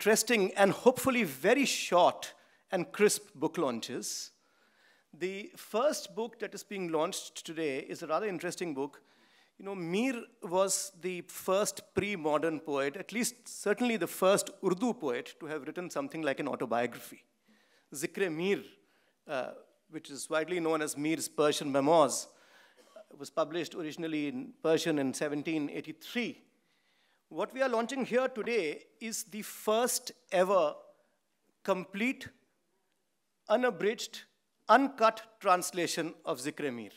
interesting and hopefully very short and crisp book launches. The first book that is being launched today is a rather interesting book. You know, Mir was the first pre-modern poet, at least certainly the first Urdu poet to have written something like an autobiography. Zikre Mir, uh, which is widely known as Mir's Persian Memoirs, uh, was published originally in Persian in 1783 what we are launching here today is the first ever complete, unabridged, uncut translation of Zikremir.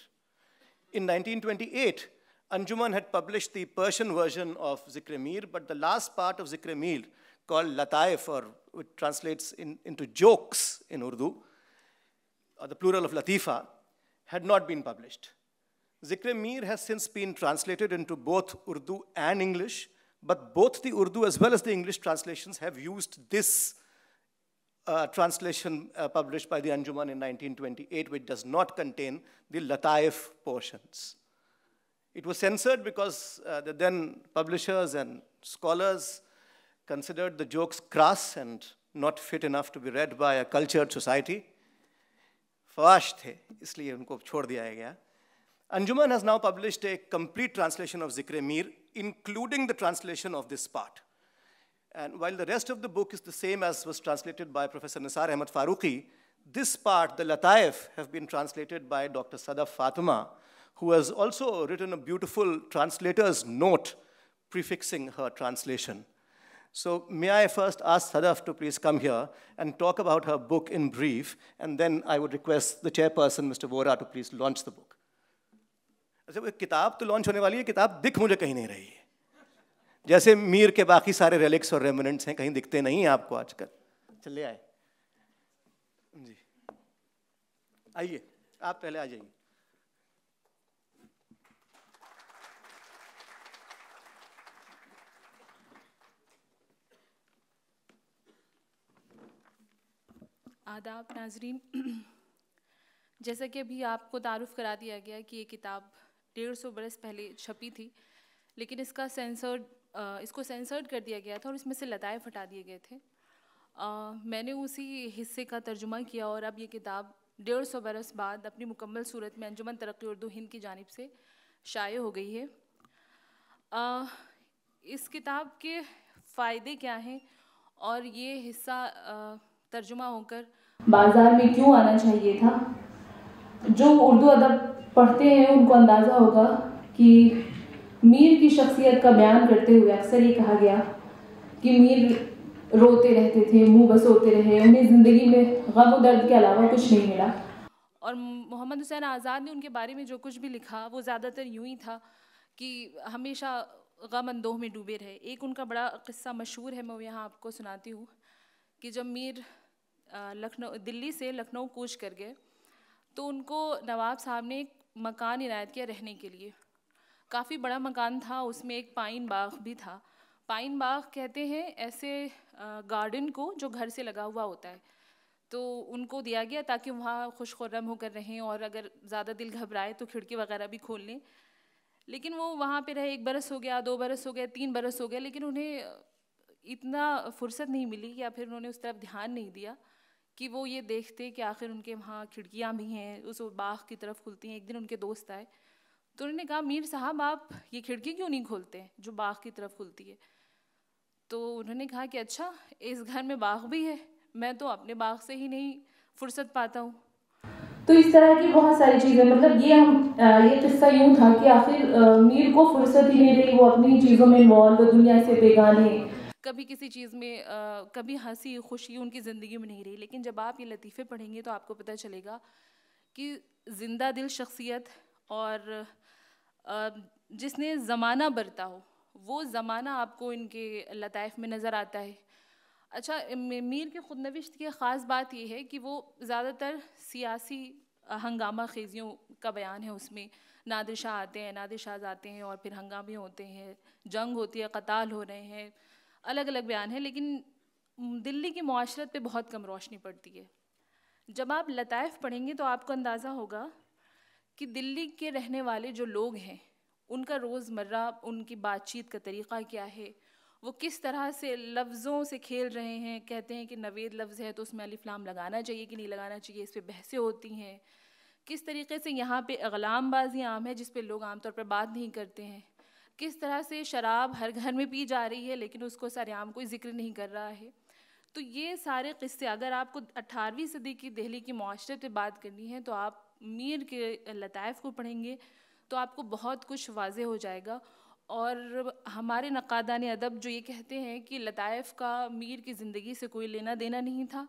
In 1928, Anjuman had published the Persian version of Zikremir, but the last part of Zikremir, called Lataif, or which translates in, into jokes in Urdu, or the plural of Latifa, had not been published. Zikremir has since been translated into both Urdu and English, but both the Urdu as well as the English translations have used this uh, translation uh, published by the Anjuman in 1928, which does not contain the Lataif portions. It was censored because uh, the then publishers and scholars considered the jokes crass and not fit enough to be read by a cultured society. फवाश थे इसलिए उनको छोड़ दिया गया Anjuman has now published a complete including the translation of this part. And while the rest of the book is the same as was translated by Professor Nassar Ahmad Faruqi, this part, the Lataif, have been translated by Dr. Sadaf Fatima, who has also written a beautiful translator's note prefixing her translation. So may I first ask Sadaf to please come here and talk about her book in brief, and then I would request the chairperson, Mr. Vora, to please launch the book. अच्छा वो किताब तो launch होने वाली है किताब दिख मुझे कहीं नहीं रही है जैसे मीर के बाकी सारे रिलेक्स और रेमिनेंट्स हैं कहीं दिखते नहीं हैं आपको आजकल चले आए जी आइए आप पहले आ जाइए आदाब नाजरीन जैसा कि अभी आपको तारुफ़ करा दिया गया कि ये किताब डेढ़ सौ बरस पहले छपी थी लेकिन इसका सेंसर्ड इसको सेंसर्ड कर दिया गया था और इसमें से लताएँ हटा दिए गए थे आ, मैंने उसी हिस्से का तर्जुमा किया और अब ये किताब डेढ़ सौ बरस बाद अपनी मुकम्मल सूरत में अंजुमन तरक्की उर्दू हिंद की जानब से शाये हो गई है आ, इस किताब के फ़ायदे क्या हैं और ये हिस्सा तर्जुमा होकर बाज़ार में क्यों आना चाहिए था जो उर्दू अदब पढ़ते हैं उनको अंदाज़ा होगा कि मीर की शख्सियत का बयान करते हुए अक्सर ये कहा गया कि मीर रोते रहते थे मुंह बसोते रहे उन्हें ज़िंदगी में गम दर्द के अलावा कुछ नहीं मिला और मोहम्मद हुसैन आज़ाद ने उनके बारे में जो कुछ भी लिखा वो ज़्यादातर यूं ही था कि हमेशा गम अंदोह में डूबे रहे एक उनका बड़ा किस्सा मशहूर है मैं यहाँ आपको सुनाती हूँ कि जब मीर लखनऊ दिल्ली से लखनऊ कूच कर गए तो उनको नवाब साहब ने एक मकान इनायत किया रहने के लिए काफ़ी बड़ा मकान था उसमें एक पाइन बाग भी था पाइन बाग कहते हैं ऐसे गार्डन को जो घर से लगा हुआ होता है तो उनको दिया गया ताकि वहाँ खुश खुर्रम होकर रहें और अगर ज़्यादा दिल घबराए तो खिड़की वगैरह भी खोल लें लेकिन वो वहाँ पे रहे एक बरस हो गया दो बरस हो गया तीन बरस हो गया लेकिन उन्हें इतना फुर्सत नहीं मिली या फिर उन्होंने उस तरफ ध्यान नहीं दिया कि वो ये देखते कि आखिर उनके वहाँ खिड़कियाँ भी हैं उस बाग की तरफ खुलती हैं एक दिन उनके दोस्त आए तो उन्होंने कहा मीर साहब आप ये खिड़की क्यों नहीं खोलते हैं जो बाग की तरफ खुलती है तो उन्होंने कहा कि अच्छा इस घर में बाग भी है मैं तो अपने बाग से ही नहीं फुर्सत पाता हूँ तो इस तरह की बहुत सारी चीज़ें मतलब ये हम ये किस्सा यूँ था कि आखिर मीर को फुर्सत ही नहीं रही वो अपनी चीज़ों में मॉल दुनिया से बेगाने कभी किसी चीज़ में आ, कभी हंसी खुशी उनकी ज़िंदगी में नहीं रही लेकिन जब आप ये लतीफ़े पढ़ेंगे तो आपको पता चलेगा कि जिंदा दिल शख्सियत और आ, जिसने ज़माना बरता हो वो ज़माना आपको इनके लतफ़ में नज़र आता है अच्छा मीर के खुदनविश्त की ख़ास बात यह है कि वो ज़्यादातर सियासी हंगामा खेजियों का बयान है उसमें नादिर शाह आते हैं नादिर शाह आते हैं और फिर हंगामे होते हैं जंग होती है कताल हो रहे हैं अलग अलग बयान है लेकिन दिल्ली की माशरत पे बहुत कम रोशनी पड़ती है जब आप लताइफ पढ़ेंगे तो आपको अंदाज़ा होगा कि दिल्ली के रहने वाले जो लोग हैं उनका रोज़मर्रा उनकी बातचीत का तरीक़ा क्या है वो किस तरह से लफ्ज़ों से खेल रहे हैं कहते हैं कि नवेद लफ्ज़ है तो उसमें अलिफ्लाम लगाना चाहिए कि नहीं लगाना चाहिए इस पर बहसें होती हैं किस तरीके से यहाँ पे अगलाम बाजी आम है जिस पे लोग आमतौर पर बात नहीं करते हैं किस तरह से शराब हर घर में पी जा रही है लेकिन उसको सरेआम कोई जिक्र नहीं कर रहा है तो ये सारे किस्से अगर आपको 18वीं सदी की दिल्ली की माशरे पर बात करनी है तो आप मीर के लताइफ को पढ़ेंगे तो आपको बहुत कुछ वाज हो जाएगा और हमारे नकादान अदब जो ये कहते हैं कि लताइफ का मीर की ज़िंदगी से कोई लेना देना नहीं था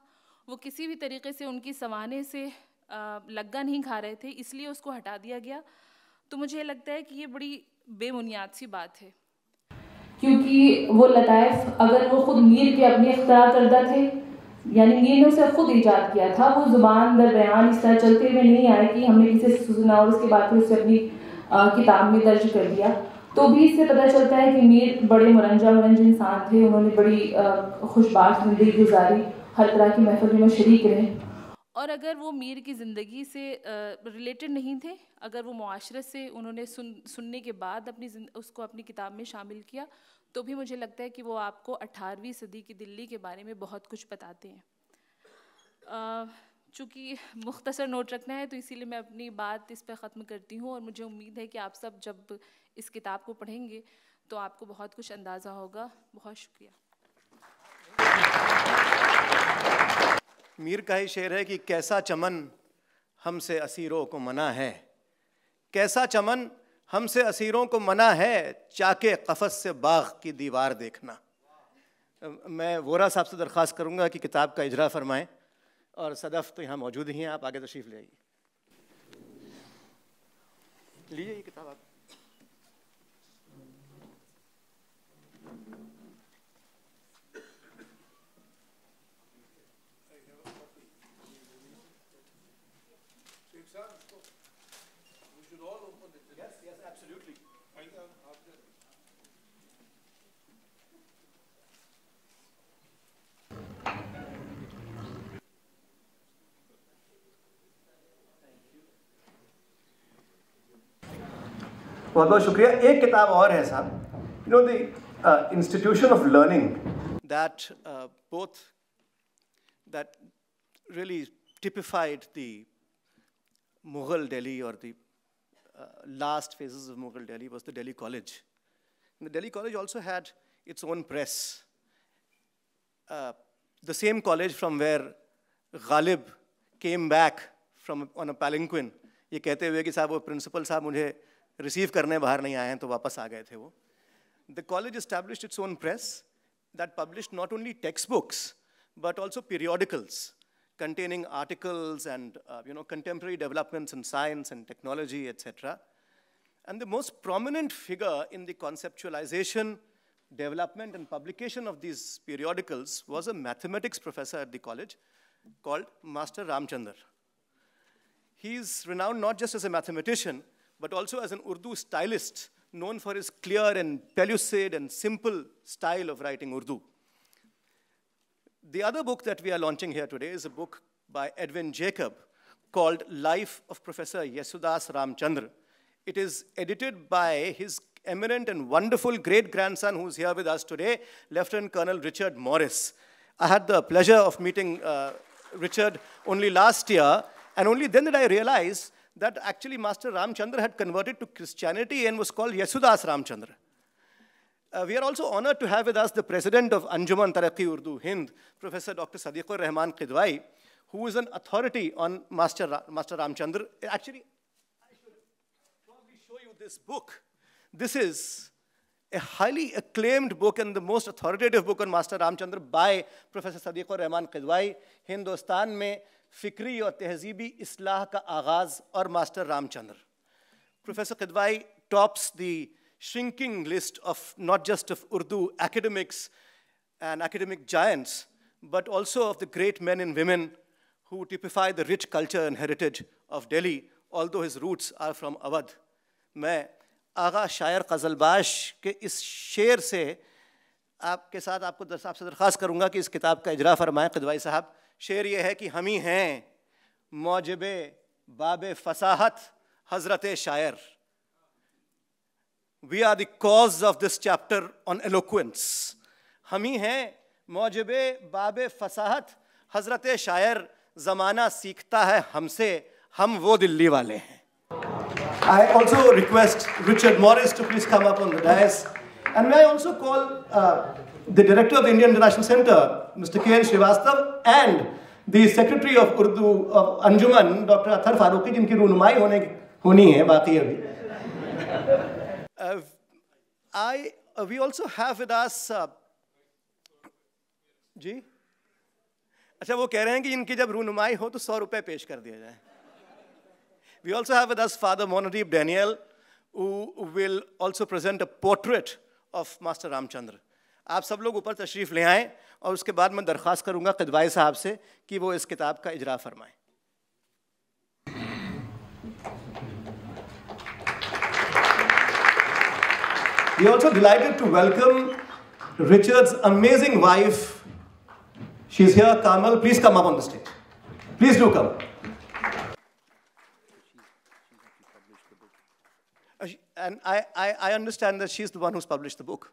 वो किसी भी तरीके से उनकी सवाने से लग्गा नहीं खा रहे थे इसलिए उसको हटा दिया गया तो मुझे लगता है कि ये बड़ी बेबुनियाद सी बात है क्योंकि वो लताइफ अगर वो खुद मीर के अपने अख्तियार करता थे यानी मीर ने उसे खुद ईजाद किया था वो जुबान दर बयान इस तरह चलते हुए नहीं आए कि हमने किसी से सुना और उसके बाद फिर उसे अपनी किताब में दर्ज कर दिया तो भी इससे पता चलता है कि मीर बड़े मरंजा मरंज इंसान थे उन्होंने बड़ी खुशबाश जिंदगी गुजारी हर तरह की महफिल में शरीक रहे और अगर वो मीर की ज़िंदगी से रिलेटेड नहीं थे अगर वो माशरे से उन्होंने सुन सुनने के बाद अपनी उसको अपनी किताब में शामिल किया तो भी मुझे लगता है कि वो आपको 18वीं सदी की दिल्ली के बारे में बहुत कुछ बताते हैं चूँकि मुख्तसर नोट रखना है तो इसीलिए मैं अपनी बात इस पर ख़त्म करती हूँ और मुझे उम्मीद है कि आप सब जब इस किताब को पढ़ेंगे तो आपको बहुत कुछ अंदाज़ा होगा बहुत शुक्रिया मीर का ही शेर है कि कैसा चमन हमसे असीरों को मना है कैसा चमन हमसे असीरों को मना है चाके कफस से बाग की दीवार देखना मैं वोरा साहब से दरख्वास्त करूँगा कि किताब का इजरा फरमाएँ और सदफ़ तो यहाँ मौजूद ही हैं आप आगे तशरीफ़ ले आइए लीजिए ये किताब आप बहुत बहुत शुक्रिया एक किताब और है साहब you know the of learning that both that really typified the Mughal Delhi और the last phases of Mughal Delhi was the Delhi college the Delhi college also had its own press the same college from where Ghalib came back from on a paling ये कहते हुए कि साहब वो principal साहब मुझे receive करने बाहर नहीं आए हैं तो वापस आ गए थे वो the college establish its own press that publish not only text books but also containing articles and uh, you know, contemporary developments in science and technology, etc. And the most prominent figure in the conceptualization, development, and publication of these periodicals was a mathematics professor at the college called Master He is renowned not just as a mathematician, but also as an Urdu stylist known for his clear and pellucid and simple style of writing Urdu. The other book that we are launching here today is a book by Edwin Jacob called Life of Professor Yesudas Ramchandra. It is edited by his eminent and wonderful great-grandson who's here with us today, Lieutenant Colonel Richard Morris. I had the pleasure of meeting uh, Richard only last year, and only then did I realize that actually Master Ramchandra had converted to Christianity and was called Yesudas Ramchandra. Uh, we are also honored to have with us the president of Anjuman Taraki Urdu Hind, Professor Dr. Sadiqur Rahman Qidwai, who is an authority on Master, Ra Master Ramchandra. Uh, actually, I should probably show you this book. This is a highly acclaimed book and the most authoritative book on Master Ramchandra by Professor Sadiqur Rahman Qidwai. Hindustan mein फिक्री और तहजीबी असलाह का आगाज़ और master Ramchandra professor Kidwai tops the shrinking list of not just of Urdu academics and academic giants but also of the great man and women who typify the rich culture and heritage of Delhi all though his roots are from Awadh मैं आगा शायर कजलबाश के इस शेर से आपके साथ आपको आपसे दरख्वास्त करूँगा कि इस किताब का इजरा फरमाएँ खिदवाई साहब शेर ये है कि हम ही हैं मौजब बाब फसाहत हजरत शायर we are the cause of this chapter on eloquence हम ही हैं मौजब बाब फसाहत हजरत शायर ज़माना सीखता है हमसे हम वो दिल्ली वाले हैं I also request Richard Morris to please come up on the dais. And the director of the Indian International Center, Mr. K. N. Srivastav, and the secretary of Urdu of Anjuman, Dr. Athar Faruqi, जिनकी रूनुमाई होने होनी है बाकी अभी. Uh, I uh, we also have with us uh, जी अच्छा वो कह रहे हैं कि इनकी जब रूनुमाई हो तो सौ रुपए पेश कर दिया जाए We also have with us Father Monadeep Daniel, who will also present a portrait of Master Ramchandra. आप सब लोग ऊपर तशरीफ़ ले आएँ और उसके बाद मैं दरख्वास्त करूँगा कदवाई साहब से कि वो इस किताब का इजरा फरमाएँ We also delighted to welcome Richard's amazing wife. She's here, Kamal. Please come up on the stage. Please do come. And I, I, I understand that she's the one who's published the book.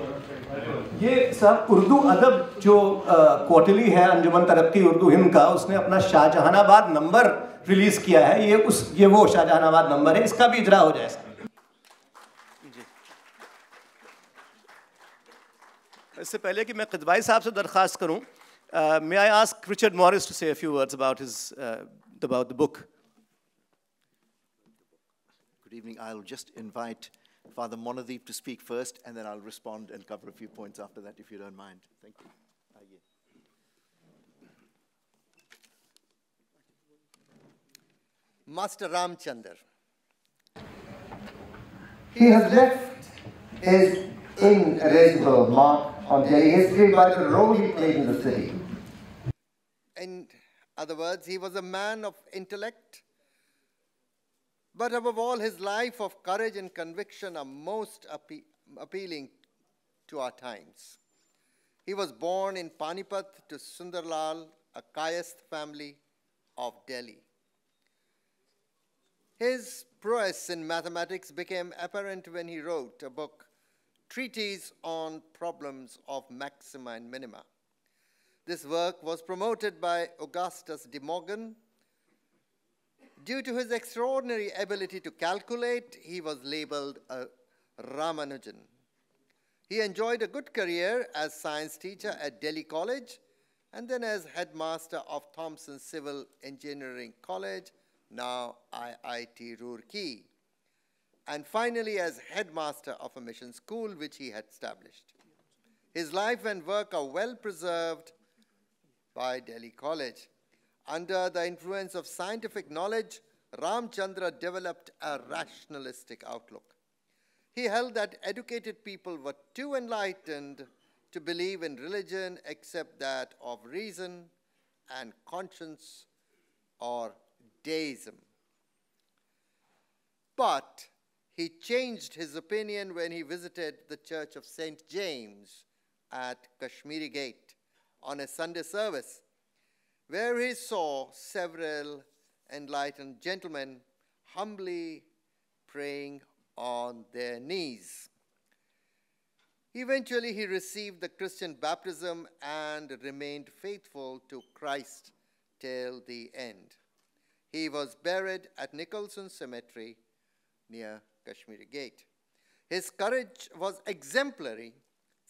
ये साहब उर्दू अदब जो quarterly है अंजुमन तरक्की उर्दू हिंद का उसने अपना Shahjahanabad number release किया है ये उस ये वो शाहजहानाबाद नंबर है इसका भी इजरा हो जाए इससे पहले कि मैं कदवाई साहब से दरख्वास्त करूं may I ask Richard Morris to say a few words about his about the book good evening I will just invite Father Monadeep to speak first, and then I'll respond and cover a few points after that, if you don't mind. Thank you. Master Ramchandar. He has left his inerasable mark on Delhi history by the role he played in the city. In other words, he was a man of intellect, but above all, his life of courage and conviction are most appe appealing to our times. He was born in Panipat to Sundarlal, a Kayasth family of Delhi. His prowess in mathematics became apparent when he wrote a book, Treatise on Problems of Maxima and Minima. This work was promoted by Augustus de Morgan, Due to his extraordinary ability to calculate, he was labeled a Ramanujan. He enjoyed a good career as science teacher at Delhi College and then as headmaster of Thompson Civil Engineering College, now IIT Roorkee, and finally as headmaster of a mission school which he had established. His life and work are well preserved by Delhi College. Under the influence of scientific knowledge, Ramchandra developed a rationalistic outlook. He held that educated people were too enlightened to believe in religion except that of reason and conscience or deism. But he changed his opinion when he visited the Church of St. James at Kashmiri Gate on a Sunday service where he saw several enlightened gentlemen humbly praying on their knees. Eventually, he received the Christian baptism and remained faithful to Christ till the end. He was buried at Nicholson Cemetery near Kashmiri Gate. His courage was exemplary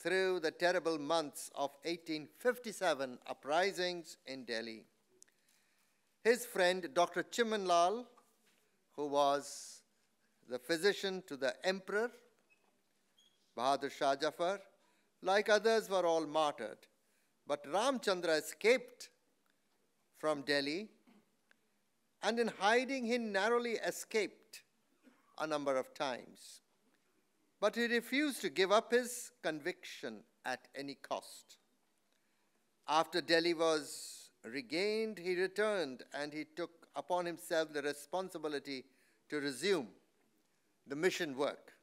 through the terrible months of 1857 uprisings in Delhi. His friend, Dr. Chimanlal, who was the physician to the emperor, Bahadur Shah Jafar, like others, were all martyred. But Ramchandra escaped from Delhi and in hiding he narrowly escaped a number of times. But he refused to give up his conviction at any cost. After Delhi was regained, he returned and he took upon himself the responsibility to resume the mission work.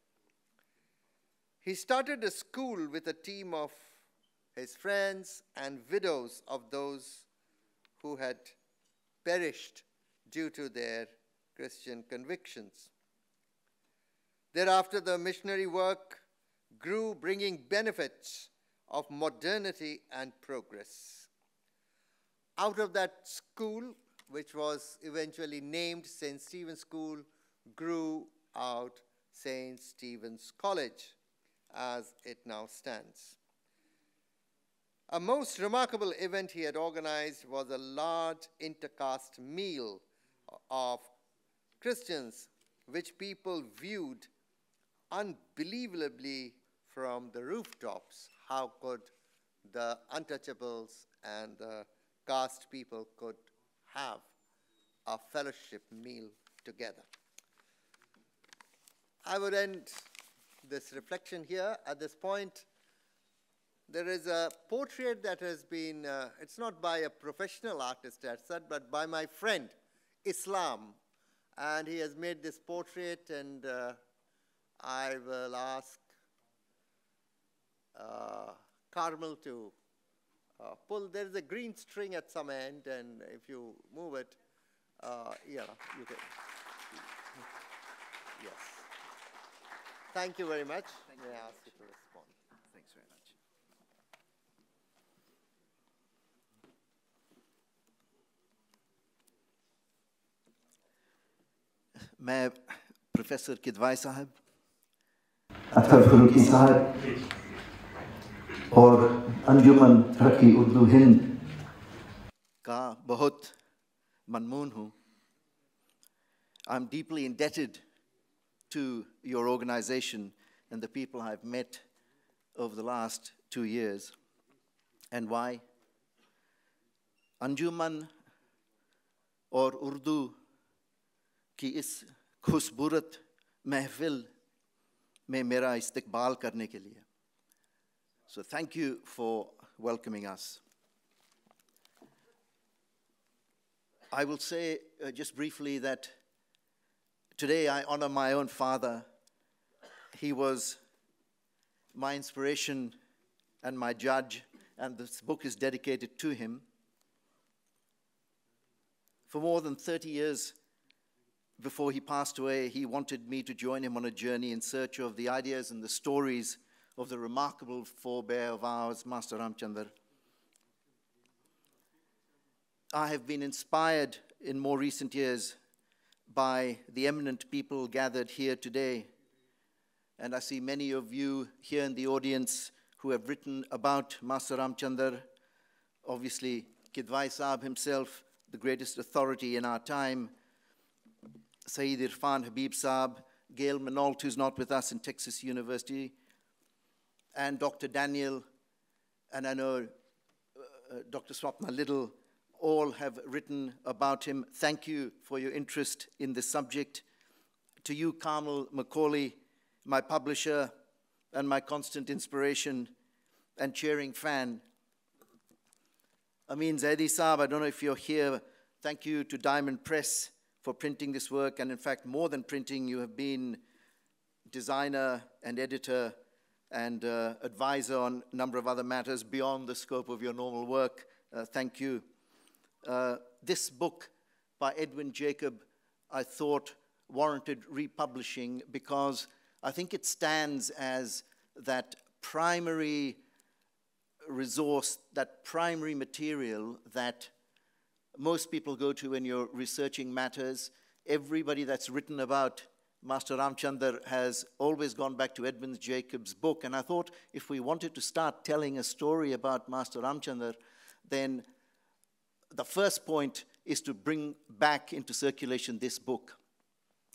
He started a school with a team of his friends and widows of those who had perished due to their Christian convictions. Thereafter, the missionary work grew, bringing benefits of modernity and progress. Out of that school, which was eventually named St. Stephen's School, grew out St. Stephen's College, as it now stands. A most remarkable event he had organized was a large intercaste meal of Christians, which people viewed unbelievably from the rooftops how could the untouchables and the caste people could have a fellowship meal together. I would end this reflection here. At this point, there is a portrait that has been, uh, it's not by a professional artist as said, but by my friend, Islam. And he has made this portrait and uh, I will ask uh, Carmel to uh, pull. There is a green string at some end, and if you move it, uh, yeah, you can. yes. Thank you very much. Thank May I ask you to respond? Thanks very much. May Professor Kidwai Sahib. Athar Farooqui साहब और अंजुमन रखी उर्दू हिंद का बहुत मनमोहन हूँ I am deeply indebted to your organization and the people have met over the last two years. And why Anjuman और उर्दू की इस खुशबूरत महफिल में मेरा इस्तकबाल करने के लिए so thank you for welcoming us. I will say uh, just briefly that today I honor my own father. He was my inspiration and my judge, and this book is dedicated to him. For more than 30 years, before he passed away, he wanted me to join him on a journey in search of the ideas and the stories of the remarkable forebear of ours, Master Ramchandar. I have been inspired in more recent years by the eminent people gathered here today. And I see many of you here in the audience who have written about Master Ramchandar. Obviously, Kidwai Saab himself, the greatest authority in our time, Saeed Irfan Habib Saab, Gail Menault, who's not with us in Texas University, and Dr. Daniel, and I know uh, uh, Dr. Swapna Little, all have written about him. Thank you for your interest in this subject. To you, Carmel Macaulay, my publisher and my constant inspiration and cheering fan. I mean, Zaidi Saab, I don't know if you're here. Thank you to Diamond Press for printing this work. And in fact, more than printing, you have been designer and editor and uh, advisor on a number of other matters beyond the scope of your normal work. Uh, thank you. Uh, this book by Edwin Jacob, I thought, warranted republishing because I think it stands as that primary resource, that primary material that most people go to when you're researching matters. Everybody that's written about Master Ramchandar has always gone back to Edmund Jacobs' book, and I thought if we wanted to start telling a story about Master Ramchandar, then the first point is to bring back into circulation this book.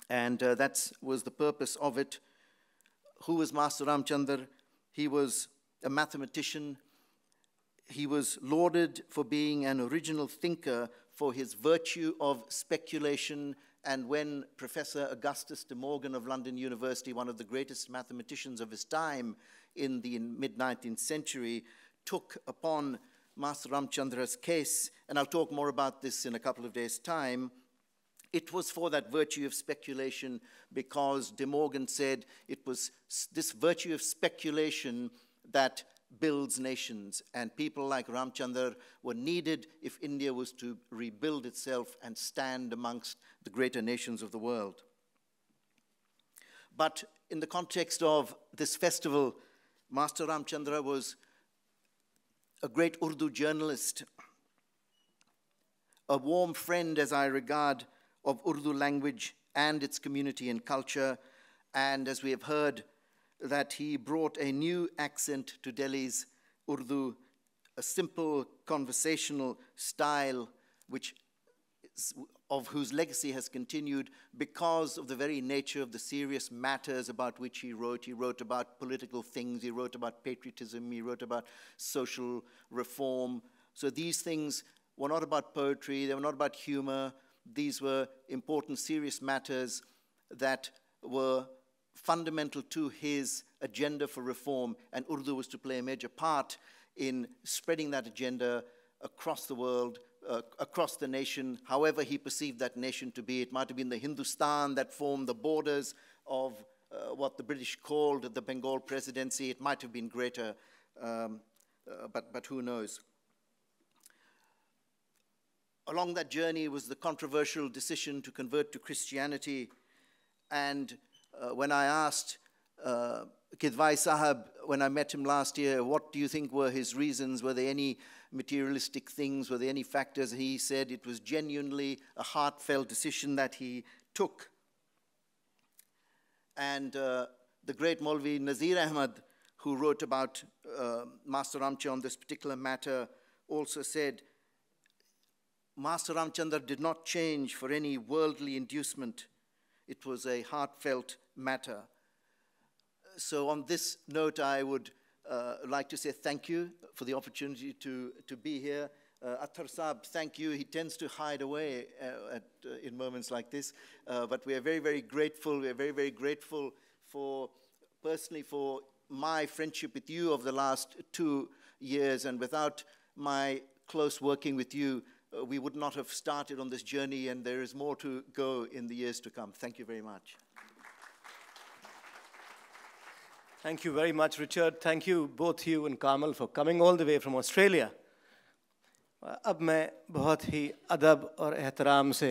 And uh, that was the purpose of it. Who was Master Ramchandar? He was a mathematician, he was lauded for being an original thinker for his virtue of speculation. And when Professor Augustus de Morgan of London University, one of the greatest mathematicians of his time in the mid 19th century, took upon Mas Ramchandra's case, and I'll talk more about this in a couple of days' time. It was for that virtue of speculation because De Morgan said it was this virtue of speculation that builds nations, and people like Ramchandra were needed if India was to rebuild itself and stand amongst the greater nations of the world. But in the context of this festival, Master Ramchandra was a great Urdu journalist, a warm friend, as I regard, of Urdu language and its community and culture, and as we have heard, that he brought a new accent to Delhi's Urdu, a simple conversational style which of whose legacy has continued because of the very nature of the serious matters about which he wrote. He wrote about political things, he wrote about patriotism, he wrote about social reform. So these things were not about poetry, they were not about humor. These were important, serious matters that were fundamental to his agenda for reform, and Urdu was to play a major part in spreading that agenda across the world, uh, across the nation, however he perceived that nation to be. It might have been the Hindustan that formed the borders of uh, what the British called the Bengal presidency. It might have been greater, um, uh, but, but who knows. Along that journey was the controversial decision to convert to Christianity and uh, when I asked uh, Kidvai Sahab, when I met him last year, what do you think were his reasons? Were there any materialistic things? Were there any factors? He said it was genuinely a heartfelt decision that he took. And uh, the great Molvi Nazir Ahmad, who wrote about uh, Master Ramchandra on this particular matter, also said, Master Ramchandra did not change for any worldly inducement. It was a heartfelt matter. So on this note, I would uh, like to say thank you for the opportunity to, to be here. Uh, Athar Saab, thank you. He tends to hide away uh, at, uh, in moments like this, uh, but we are very, very grateful. We are very, very grateful for, personally, for my friendship with you over the last two years, and without my close working with you, uh, we would not have started on this journey, and there is more to go in the years to come. Thank you very much. Thank you very much, Richard. Thank you both you and Kamal for coming all the way from Australia. Uh, अब मैं बहुत ही अदब और एहतराम से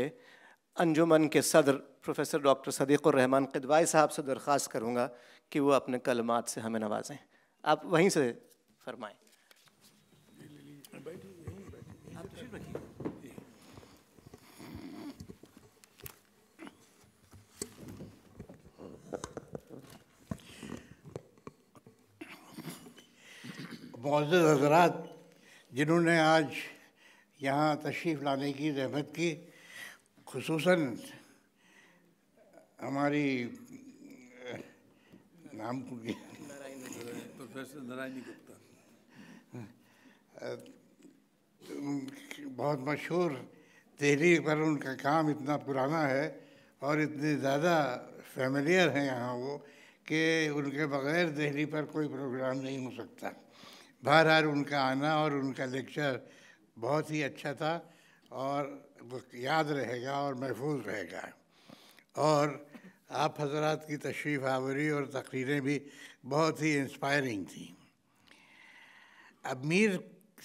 अंजुमन के सदर professor doctor Rahman कदवाई साहब से दरख्वास्त करूँगा कि वो अपने कलमात से हमें नवाजें आप वहीं से फरमाएँ मोज़ हजरात जिन्होंने आज यहाँ तशरीफ़ लाने की जहमत की खसूस हमारी नाम प्रोफेसर गुप्ता बहुत मशहूर तहरीर पर उनका काम इतना पुराना है और इतने ज़्यादा फैमिलियर हैं यहाँ वो कि उनके बग़ैर दहली पर कोई प्रोग्राम नहीं हो सकता हर उनका आना और उनका लेक्चर बहुत ही अच्छा था और याद रहेगा और महफूज रहेगा और आप हजरात की तशरीफ़ आवरी और तकरीरें भी बहुत ही इंस्पायरिंग थी अब मीर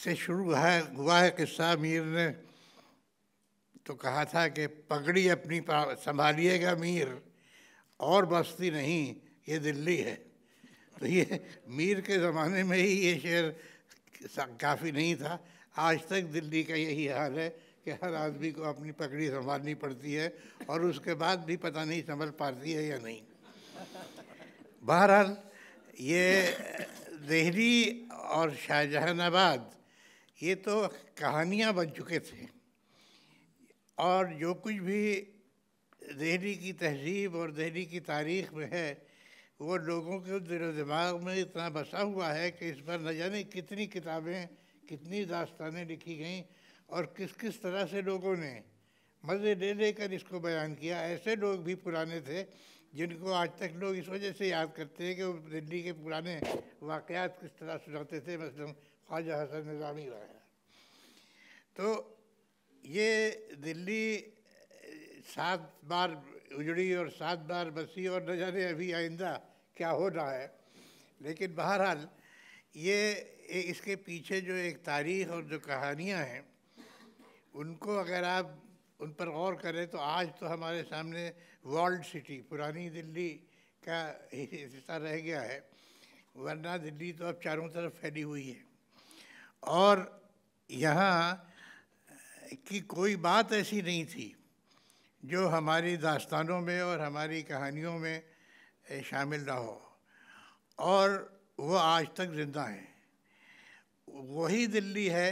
से शुरू है हुआ है किस्सा मीर ने तो कहा था कि पगड़ी अपनी संभालिएगा मीर और बस्ती नहीं ये दिल्ली है तो ये मीर के ज़माने में ही ये शेर काफ़ी नहीं था आज तक दिल्ली का यही हाल है कि हर आदमी को अपनी पगड़ी संभालनी पड़ती है और उसके बाद भी पता नहीं संभल पाती है या नहीं बहरहाल ये दहली और शाहजहानाबाद ये तो कहानियाँ बन चुके थे और जो कुछ भी दिल्ली की तहजीब और दिल्ली की तारीख़ में है वो लोगों के दिलो दिमाग में इतना बसा हुआ है कि इस पर न जाने कितनी किताबें कितनी दास्तानें लिखी गईं और किस किस तरह से लोगों ने मज़े ले लेकर इसको बयान किया ऐसे लोग भी पुराने थे जिनको आज तक लोग इस वजह से याद करते हैं कि वो दिल्ली के पुराने वाक़ात किस तरह सुनाते थे मसलन ख्वाजा हसन निज़ामी वगैरह तो ये दिल्ली सात बार उजड़ी और सात बार बसी और न जाने अभी आइंदा क्या हो रहा है लेकिन बहरहाल ये इसके पीछे जो एक तारीख और जो कहानियाँ हैं उनको अगर आप उन पर गौर करें तो आज तो हमारे सामने वर्ल्ड सिटी पुरानी दिल्ली का हिस्सा रह गया है वरना दिल्ली तो अब चारों तरफ फैली हुई है और यहाँ की कोई बात ऐसी नहीं थी जो हमारी दास्तानों में और हमारी कहानियों में शामिल रहा हो और वो आज तक जिंदा हैं वही दिल्ली है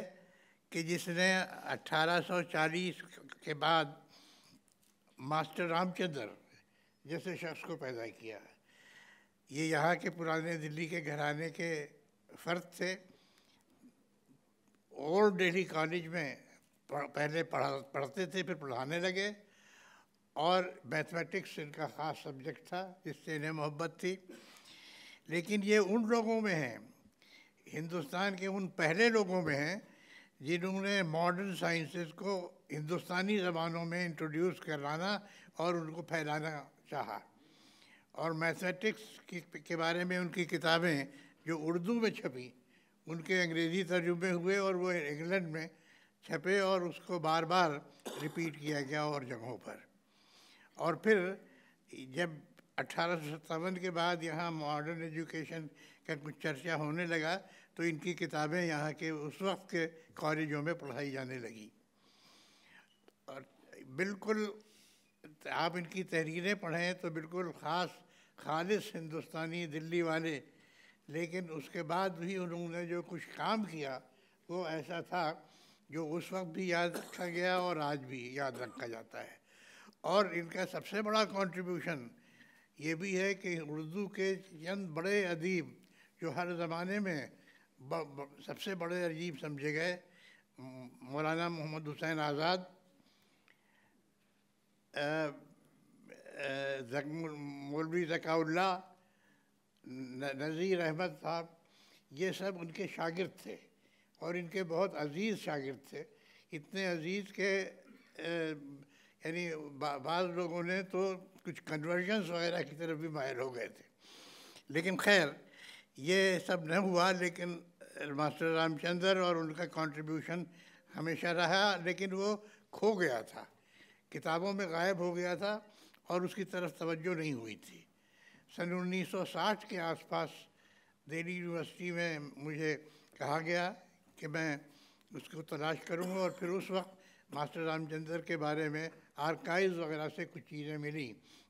कि जिसने 1840 के बाद मास्टर रामचंद्र जैसे शख्स को पैदा किया ये यहाँ के पुराने दिल्ली के घराने के फ़र्द थे ओल्ड दिल्ली कॉलेज में पहले पढ़ा पढ़ते थे फिर पढ़ाने लगे और मैथमेटिक्स इनका ख़ास सब्जेक्ट था जिससे इन्हें मोहब्बत थी लेकिन ये उन लोगों में हैं हिंदुस्तान के उन पहले लोगों में हैं जिन्होंने मॉडर्न साइंसेस को हिंदुस्तानी ज़बानों में इंट्रोड्यूस कराना और उनको फैलाना चाहा और मैथमेटिक्स के बारे में उनकी किताबें जो उर्दू में छपी उनके अंग्रेज़ी तर्जुमे हुए और वो इंग्लैंड में छपे और उसको बार बार रिपीट किया गया और जगहों पर और फिर जब अठारह के बाद यहाँ मॉडर्न एजुकेशन का कुछ चर्चा होने लगा तो इनकी किताबें यहाँ के उस वक्त के कॉलेजों में पढ़ाई जाने लगी और बिल्कुल आप इनकी तहरीरें पढ़ें तो बिल्कुल ख़ास खालिश हिंदुस्तानी दिल्ली वाले लेकिन उसके बाद भी उन्होंने जो कुछ काम किया वो ऐसा था जो उस वक्त भी याद रखा गया और आज भी याद रखा जाता है और इनका सबसे बड़ा कंट्रीब्यूशन ये भी है कि उर्दू के चंद बड़े अदीब जो हर ज़माने में ब, ब, सबसे बड़े अजीब समझे गए मौलाना मोहम्मद हुसैन आज़ाद मौलवी जकाउल्ला नज़ीर अहमद साहब ये सब उनके शागिर्द थे और इनके बहुत अजीज़ शागिर्द थे इतने अजीज़ के यानी बाद लोगों ने तो कुछ कन्वर्जन्स वगैरह की तरफ भी मायल हो गए थे लेकिन खैर ये सब न हुआ लेकिन मास्टर रामचंद्र और उनका कंट्रीब्यूशन हमेशा रहा लेकिन वो खो गया था किताबों में गायब हो गया था और उसकी तरफ तवज्जो नहीं हुई थी सन 1960 के आसपास दिल्ली यूनिवर्सिटी में मुझे कहा गया कि मैं उसको तलाश करूँगा और फिर उस वक्त मास्टर रामचंद्र के बारे में आर्काइव्स वगैरह से कुछ चीज़ें मिली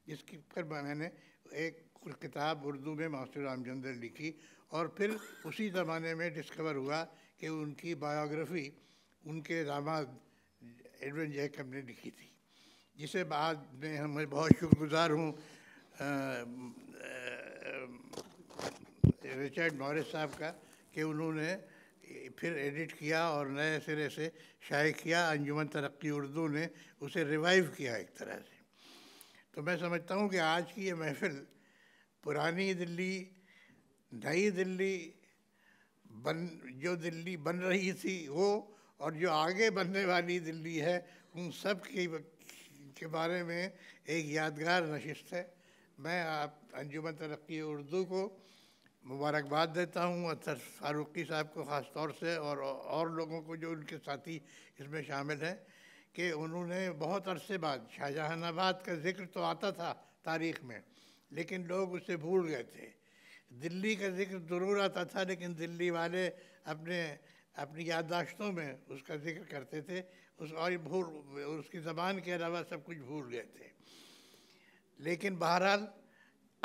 जिसकी पर मैंने एक किताब उर्दू में मास्टर रामचंद्र लिखी और फिर उसी ज़माने में डिस्कवर हुआ कि उनकी बायोग्राफी उनके दामाद एडविन जैकब ने लिखी थी जिसे बाद में मैं बहुत शुक्रगुजार हूँ रिचर्ड मॉरिस साहब का कि उन्होंने फिर एडिट किया और नए सिरे से शाये किया अंजुमन तरक्की उर्दू ने उसे रिवाइव किया एक तरह से तो मैं समझता हूँ कि आज की ये महफिल पुरानी दिल्ली नई दिल्ली बन जो दिल्ली बन रही थी वो और जो आगे बनने वाली दिल्ली है उन सब की के बारे में एक यादगार नशिस्त है मैं आप अंजुमन तरक्की उर्दू को मुबारकबाद देता हूँ अतर फारूकी साहब को ख़ास तौर से और और लोगों को जो उनके साथी इसमें शामिल हैं कि उन्होंने बहुत अरसे बाद शाहजहानाबाद का जिक्र तो आता था तारीख़ में लेकिन लोग उसे भूल गए थे दिल्ली का जिक्र ज़रूर आता था लेकिन दिल्ली वाले अपने अपनी याददाश्तों में उसका जिक्र करते थे उस और भूल उसकी ज़बान के अलावा सब कुछ भूल गए थे लेकिन बहरहाल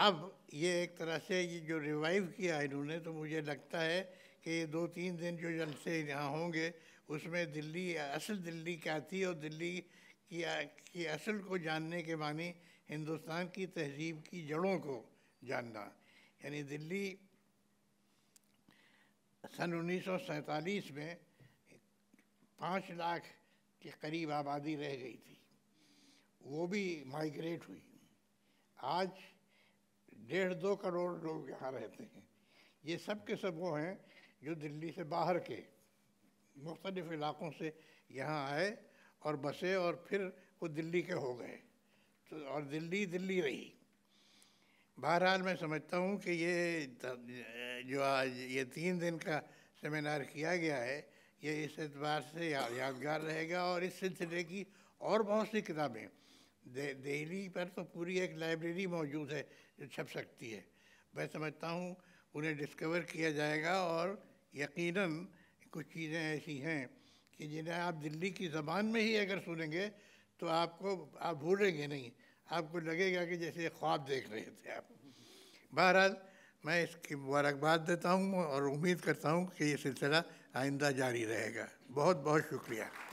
अब ये एक तरह से ये जो रिवाइव किया इन्होंने तो मुझे लगता है कि ये दो तीन दिन जो जलसे यहाँ होंगे उसमें दिल्ली असल दिल्ली क्या थी और दिल्ली की की असल को जानने के मानी हिंदुस्तान की तहजीब की जड़ों को जानना यानी दिल्ली सन उन्नीस में पाँच लाख के करीब आबादी रह गई थी वो भी माइग्रेट हुई आज डेढ़ दो करोड़ लोग यहाँ रहते हैं ये सब के सब वो हैं जो दिल्ली से बाहर के मुख्तलिफ इलाक़ों से यहाँ आए और बसे और फिर वो दिल्ली के हो गए तो और दिल्ली दिल्ली रही बहरहाल मैं समझता हूँ कि ये जो आज ये तीन दिन का सेमिनार किया गया है ये इस एतबार से यादगार रहेगा और इस सिलसिले की और बहुत सी किताबें दे, दिल्ली पर तो पूरी एक लाइब्रेरी मौजूद है जो छप सकती है मैं समझता हूँ उन्हें डिस्कवर किया जाएगा और यकीनन कुछ चीज़ें ऐसी हैं कि जिन्हें आप दिल्ली की ज़बान में ही अगर सुनेंगे तो आपको आप भूलेंगे नहीं आपको लगेगा कि जैसे ख्वाब देख रहे थे आप बहरहाल मैं इसकी मुबारकबाद देता हूँ और उम्मीद करता हूँ कि ये सिलसिला आइंदा जारी रहेगा बहुत बहुत शुक्रिया